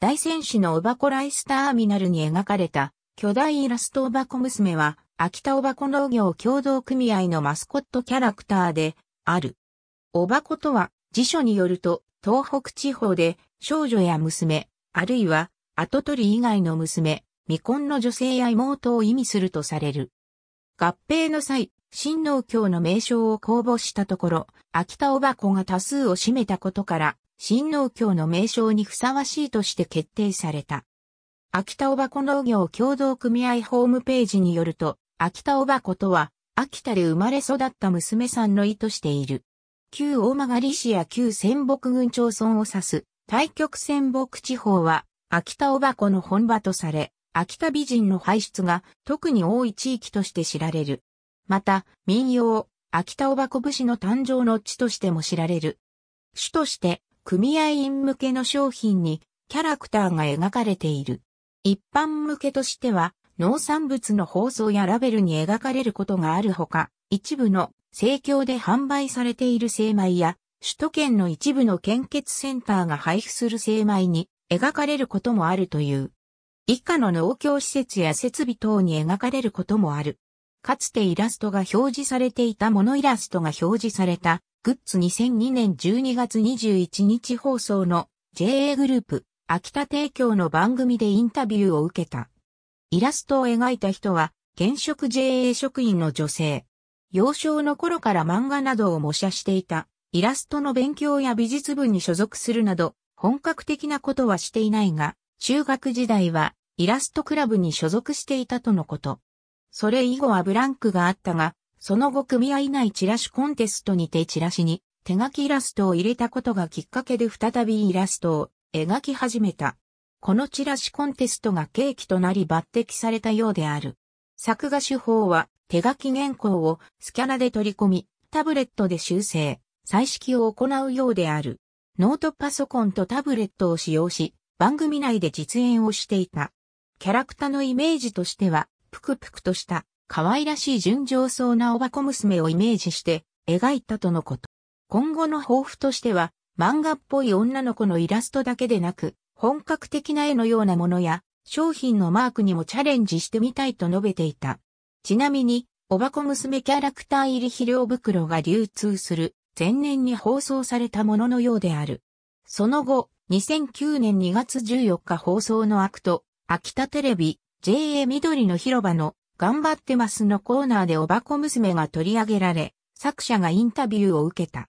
大戦士のおばこライスターミナルに描かれた巨大イラストおばこ娘は秋田おばこ農業協同組合のマスコットキャラクターである。おばことは辞書によると東北地方で少女や娘、あるいは跡取り以外の娘、未婚の女性や妹を意味するとされる。合併の際、新農協の名称を公募したところ、秋田おばこが多数を占めたことから、新農協の名称にふさわしいとして決定された。秋田おばこ農業共同組合ホームページによると、秋田おばことは、秋田で生まれ育った娘さんの意図している。旧大曲市や旧仙北郡町村を指す、対極仙北地方は、秋田おばこの本場とされ、秋田美人の輩出が特に多い地域として知られる。また、民謡、秋田おばこ士の誕生の地としても知られる。主として、組合員向けの商品にキャラクターが描かれている。一般向けとしては、農産物の包装やラベルに描かれることがあるほか、一部の生協で販売されている精米や、首都圏の一部の献血センターが配布する精米に描かれることもあるという。以下の農協施設や設備等に描かれることもある。かつてイラストが表示されていたモノイラストが表示されたグッズ2002年12月21日放送の JA グループ秋田提供の番組でインタビューを受けた。イラストを描いた人は現職 JA 職員の女性。幼少の頃から漫画などを模写していた。イラストの勉強や美術部に所属するなど、本格的なことはしていないが、中学時代はイラストクラブに所属していたとのこと。それ以後はブランクがあったが、その後組合内チラシコンテストにてチラシに手書きイラストを入れたことがきっかけで再びイラストを描き始めた。このチラシコンテストが契機となり抜擢されたようである。作画手法は手書き原稿をスキャナで取り込み、タブレットで修正、彩色を行うようである。ノートパソコンとタブレットを使用し、番組内で実演をしていた。キャラクターのイメージとしては、ぷくぷくとした可愛らしい純情そうなおばこ娘をイメージして描いたとのこと。今後の抱負としては、漫画っぽい女の子のイラストだけでなく、本格的な絵のようなものや、商品のマークにもチャレンジしてみたいと述べていた。ちなみに、おばこ娘キャラクター入り肥料袋が流通する前年に放送されたもののようである。その後、2009年2月14日放送のアクト、秋田テレビ、JA 緑の広場の頑張ってますのコーナーでおばこ娘が取り上げられ、作者がインタビューを受けた。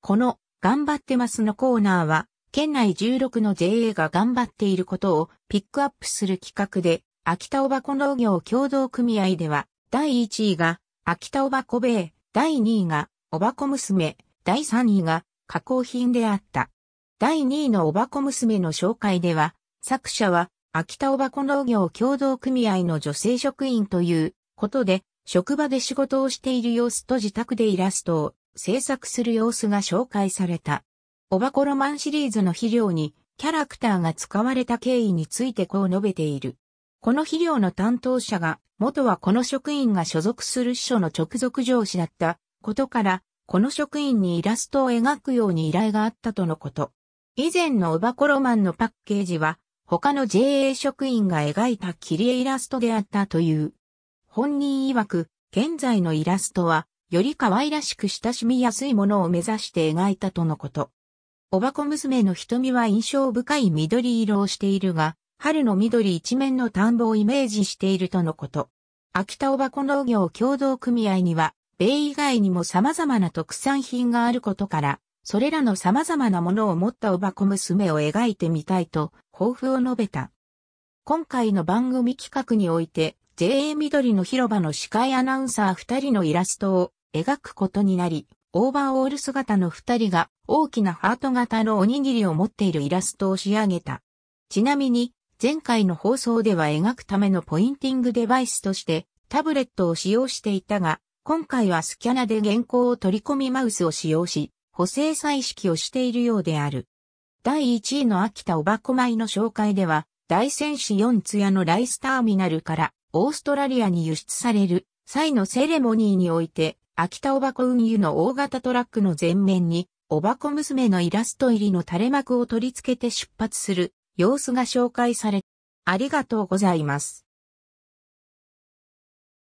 この、頑張ってますのコーナーは、県内16の JA が頑張っていることをピックアップする企画で、秋田おばこ農業協同組合では、第1位が、秋田おばこ米、第2位が、おばこ娘、第3位が、加工品であった。第2位のおばこ娘の紹介では、作者は、秋田おばこ農業協同組合の女性職員ということで、職場で仕事をしている様子と自宅でイラストを制作する様子が紹介された。おばこロマンシリーズの肥料にキャラクターが使われた経緯についてこう述べている。この肥料の担当者が、元はこの職員が所属する秘書の直属上司だったことから、この職員にイラストを描くように依頼があったとのこと。以前のおばこロマンのパッケージは、他の JA 職員が描いた切り絵イラストであったという。本人曰く、現在のイラストは、より可愛らしく親しみやすいものを目指して描いたとのこと。おばこ娘の瞳は印象深い緑色をしているが、春の緑一面の田んぼをイメージしているとのこと。秋田おばこ農業協同組合には、米以外にも様々な特産品があることから、それらの様々なものを持ったおばこ娘を描いてみたいと、抱負を述べた。今回の番組企画において、JA 緑の広場の司会アナウンサー二人のイラストを描くことになり、オーバーオール姿の二人が大きなハート型のおにぎりを持っているイラストを仕上げた。ちなみに、前回の放送では描くためのポインティングデバイスとしてタブレットを使用していたが、今回はスキャナで原稿を取り込みマウスを使用し、補正彩色をしているようである。第1位の秋田おばこ米の紹介では、大戦士四ツ谷のライスターミナルからオーストラリアに輸出される際のセレモニーにおいて、秋田おばこ運輸の大型トラックの前面に、おばこ娘のイラスト入りの垂れ幕を取り付けて出発する様子が紹介され、ありがとうございます。